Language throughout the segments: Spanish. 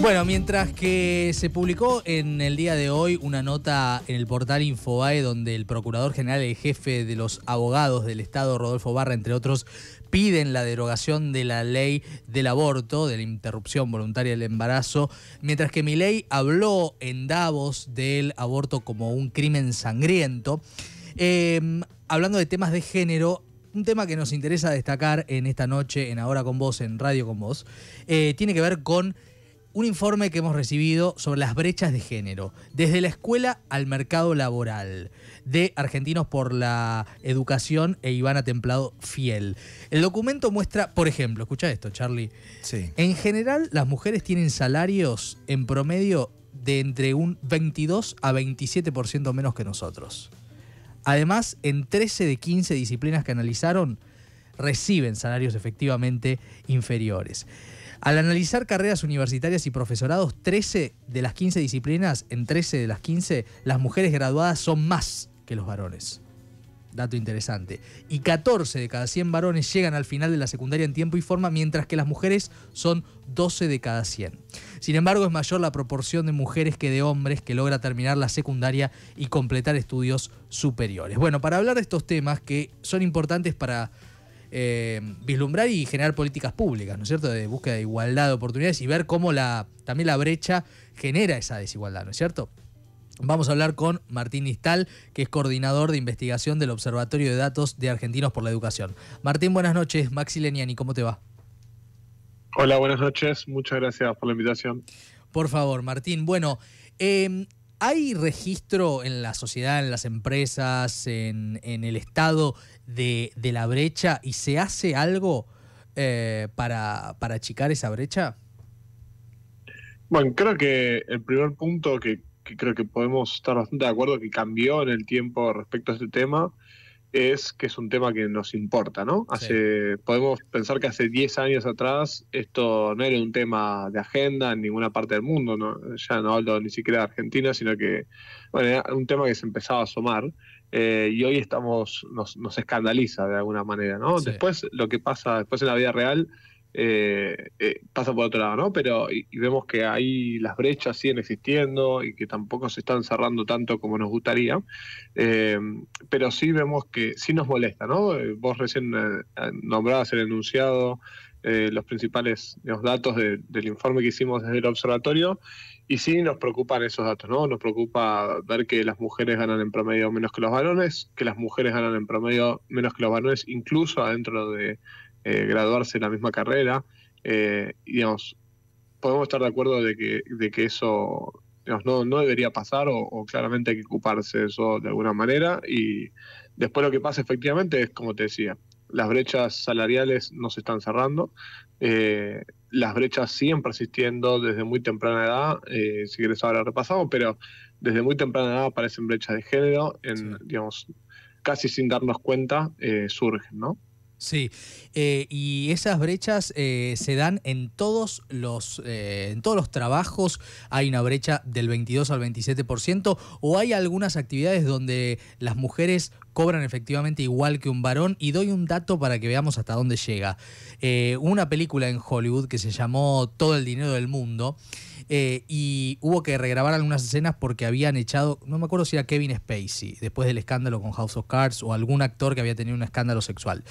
Bueno, mientras que se publicó en el día de hoy una nota en el portal Infobae donde el Procurador General y Jefe de los Abogados del Estado, Rodolfo Barra, entre otros, piden la derogación de la ley del aborto, de la interrupción voluntaria del embarazo, mientras que Milei habló en Davos del aborto como un crimen sangriento. Eh, hablando de temas de género, un tema que nos interesa destacar en esta noche, en Ahora con Vos, en Radio con Vos, eh, tiene que ver con un informe que hemos recibido sobre las brechas de género, desde la escuela al mercado laboral, de Argentinos por la Educación e Ivana Templado Fiel. El documento muestra, por ejemplo, escucha esto, Charlie. Sí. En general, las mujeres tienen salarios en promedio de entre un 22 a 27% menos que nosotros. Además, en 13 de 15 disciplinas que analizaron, reciben salarios efectivamente inferiores. Al analizar carreras universitarias y profesorados, 13 de las 15 disciplinas, en 13 de las 15, las mujeres graduadas son más que los varones. Dato interesante. Y 14 de cada 100 varones llegan al final de la secundaria en tiempo y forma, mientras que las mujeres son 12 de cada 100. Sin embargo, es mayor la proporción de mujeres que de hombres que logra terminar la secundaria y completar estudios superiores. Bueno, para hablar de estos temas que son importantes para eh, vislumbrar y generar políticas públicas, ¿no es cierto?, de búsqueda de igualdad de oportunidades y ver cómo la, también la brecha genera esa desigualdad, ¿no es cierto? Vamos a hablar con Martín Nistal, que es coordinador de investigación del Observatorio de Datos de Argentinos por la Educación. Martín, buenas noches. Maxi Leniani, ¿cómo te va? Hola, buenas noches. Muchas gracias por la invitación. Por favor, Martín. Bueno, em, ¿hay registro en la sociedad, en las empresas, en, el estado de, la brecha y se hace algo eh, para achicar esa brecha? Bueno, creo que el primer punto que que creo que podemos estar bastante de acuerdo que cambió en el tiempo respecto a este tema, es que es un tema que nos importa, ¿no? Hace, Podemos pensar que hace 10 años atrás esto no era un tema de agenda en ninguna parte del mundo, ya no hablo ni siquiera de Argentina, sino que era un tema que se empezaba a asomar eh, y hoy estamos nos, escandaliza de alguna manera, ¿no? Después lo que pasa después en la vida real eh, eh, pasa por otro lado, ¿no? Pero y, vemos que ahí las brechas siguen existiendo y que tampoco se están cerrando tanto como nos gustaría, eh, pero sí vemos que sí nos molesta, ¿no? Vos recién nombrabas el enunciado, los principales datos del informe que hicimos desde el observatorio y sí nos preocupan esos datos, ¿no? Nos preocupa ver que las mujeres ganan en promedio menos que los varones, que las mujeres ganan en promedio menos que los varones, incluso adentro de eh, graduarse en la misma carrera. Eh, digamos, podemos estar de acuerdo de que, de que eso no, debería pasar o, claramente hay que ocuparse de eso de alguna manera. Y después lo que pasa efectivamente es, como te decía, las brechas salariales no se están cerrando, eh, las brechas siguen persistiendo desde muy temprana edad, si quieres ahora repasamos, pero desde muy temprana edad aparecen brechas de género, en, digamos, casi sin darnos cuenta, surgen, ¿no? Sí, eh, y esas brechas eh, se dan en todos los eh, en todos los trabajos. Hay una brecha del 22 al 27% o hay algunas actividades donde las mujeres cobran efectivamente igual que un varón. Y doy un dato para que veamos hasta dónde llega. una película en Hollywood que se llamó Todo el dinero del mundo. y hubo que regrabar algunas escenas porque habían echado, no me acuerdo si era Kevin Spacey, después del escándalo con House of Cards o algún actor que había tenido un escándalo sexual.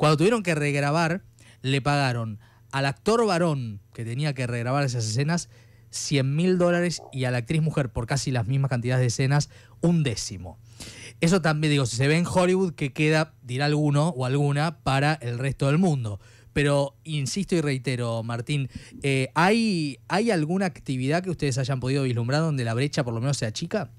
Cuando tuvieron que regrabar, le pagaron al actor varón que tenía que regrabar esas escenas 100 mil dólares y a la actriz mujer por casi las mismas cantidades de escenas un décimo. Eso también digo, si se ve en Hollywood que queda, dirá alguno o alguna, para el resto del mundo. Pero insisto y reitero, Martín, eh, ¿hay, ¿hay alguna actividad que ustedes hayan podido vislumbrar donde la brecha por lo menos sea chica?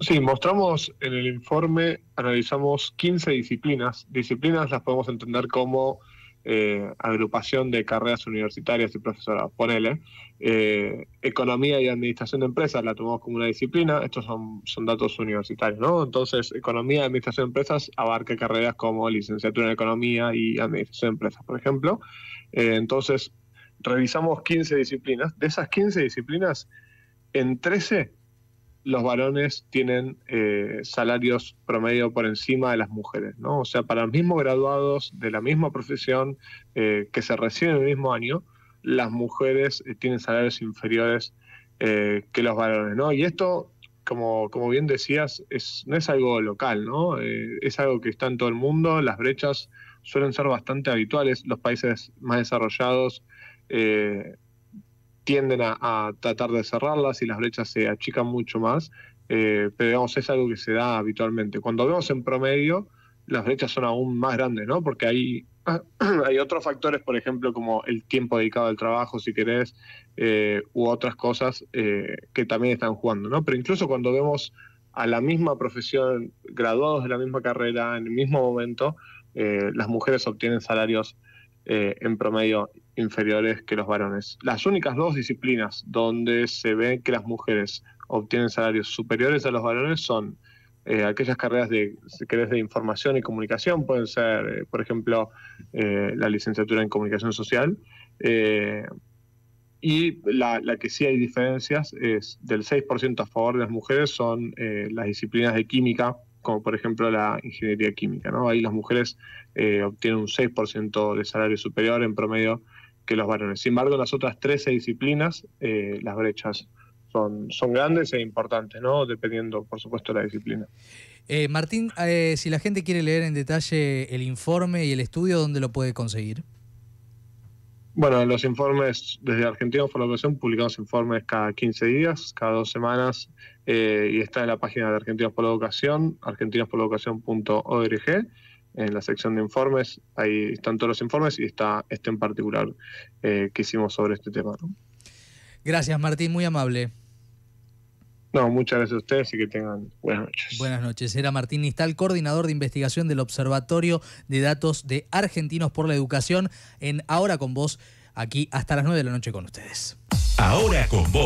Sí, mostramos en el informe, analizamos 15 disciplinas. Disciplinas las podemos entender como eh, agrupación de carreras universitarias y profesoras. ponele. Eh, economía y administración de empresas la tomamos como una disciplina, estos son, son datos universitarios, ¿no? Entonces, economía y administración de empresas abarca carreras como licenciatura en economía y administración de empresas, por ejemplo. Eh, entonces, revisamos 15 disciplinas. De esas 15 disciplinas, en 13 los varones tienen eh, salarios promedio por encima de las mujeres, ¿no? O sea, para los mismos graduados de la misma profesión eh, que se reciben el mismo año, las mujeres eh, tienen salarios inferiores que los varones, Y esto, como, como bien decías, no es algo local, ¿no? es algo que está en todo el mundo, las brechas suelen ser bastante habituales, los países más desarrollados tienden a, tratar de cerrarlas y las brechas se achican mucho más, eh, pero es algo que se da habitualmente. Cuando vemos en promedio, las brechas son aún más grandes, ¿no? Porque hay, hay otros factores, por ejemplo, como el tiempo dedicado al trabajo, si querés, eh, u otras cosas eh, que también están jugando, ¿no? Pero incluso cuando vemos a la misma profesión, graduados de la misma carrera, en el mismo momento, las mujeres obtienen salarios eh, en promedio inferiores que los varones. Las únicas dos disciplinas donde se ve que las mujeres obtienen salarios superiores a los varones son eh, aquellas carreras de, de información y comunicación, pueden ser, eh, por ejemplo, la licenciatura en comunicación social. y la, la, que sí hay diferencias es del 6% a favor de las mujeres son las disciplinas de química, como por ejemplo la ingeniería química. ¿no? Ahí las mujeres eh, obtienen un 6% de salario superior en promedio que los varones. Sin embargo, en las otras 13 disciplinas eh, las brechas son, son grandes e importantes, ¿no? dependiendo, por supuesto, de la disciplina. Eh, Martín, si la gente quiere leer en detalle el informe y el estudio, ¿dónde lo puede conseguir? Bueno, los informes desde Argentinos por la Educación publicamos informes cada 15 días, cada dos semanas, eh, y está en la página de Argentinos por la Educación, argentinosporlaeducación.org. En la sección de informes, ahí están todos los informes y está este en particular eh, que hicimos sobre este tema. Gracias, Martín, muy amable muchas gracias a ustedes y que tengan buenas noches. Buenas noches. Era Martín Nistal, coordinador de investigación del Observatorio de Datos de Argentinos por la Educación, en Ahora con Vos, aquí hasta las 9 de la noche con ustedes. Ahora con Vos.